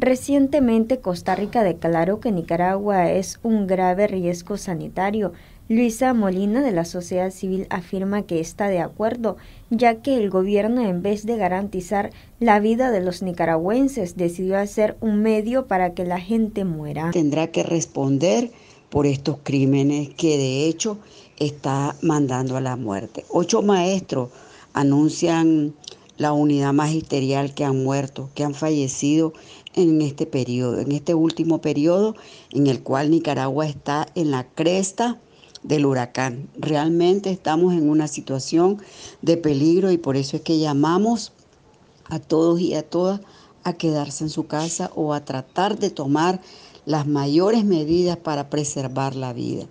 Recientemente Costa Rica declaró que Nicaragua es un grave riesgo sanitario. Luisa Molina de la sociedad civil afirma que está de acuerdo, ya que el gobierno en vez de garantizar la vida de los nicaragüenses decidió hacer un medio para que la gente muera. Tendrá que responder por estos crímenes que de hecho está mandando a la muerte. Ocho maestros anuncian la unidad magisterial que han muerto, que han fallecido en este periodo, en este último periodo en el cual Nicaragua está en la cresta del huracán. Realmente estamos en una situación de peligro y por eso es que llamamos a todos y a todas a quedarse en su casa o a tratar de tomar las mayores medidas para preservar la vida.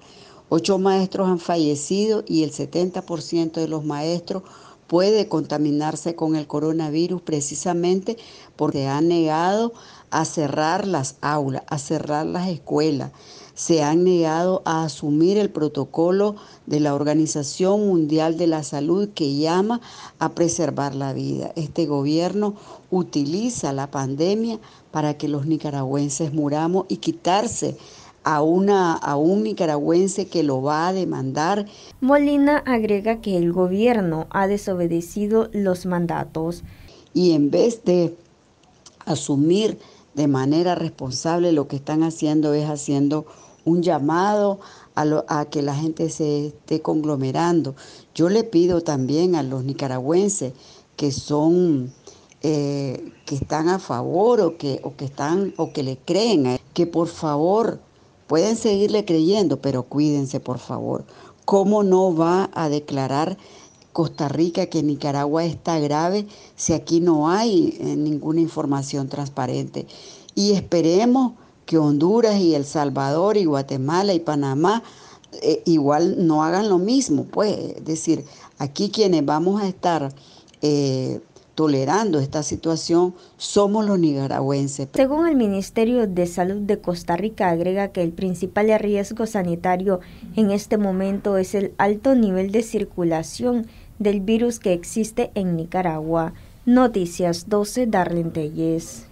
Ocho maestros han fallecido y el 70% de los maestros puede contaminarse con el coronavirus precisamente porque se ha negado a cerrar las aulas, a cerrar las escuelas, se han negado a asumir el protocolo de la Organización Mundial de la Salud que llama a preservar la vida. Este gobierno utiliza la pandemia para que los nicaragüenses muramos y quitarse a, una, a un nicaragüense que lo va a demandar. Molina agrega que el gobierno ha desobedecido los mandatos. Y en vez de asumir de manera responsable lo que están haciendo es haciendo un llamado a, que la gente se esté conglomerando. Yo le pido también a los nicaragüenses que son eh, que están a favor o que, o que están o que le creen que por favor Pueden seguirle creyendo, pero cuídense, por favor. ¿Cómo no va a declarar Costa Rica que Nicaragua está grave si aquí no hay eh, ninguna información transparente? Y esperemos que Honduras y El Salvador y Guatemala y Panamá eh, igual no hagan lo mismo, pues, es decir, aquí quienes vamos a estar eh, tolerando esta situación somos los nicaragüenses. Según el Ministerio de Salud de Costa Rica, agrega que el principal riesgo sanitario en este momento es el alto nivel de circulación del virus que existe en Nicaragua. Noticias 12, Darlene Tellez.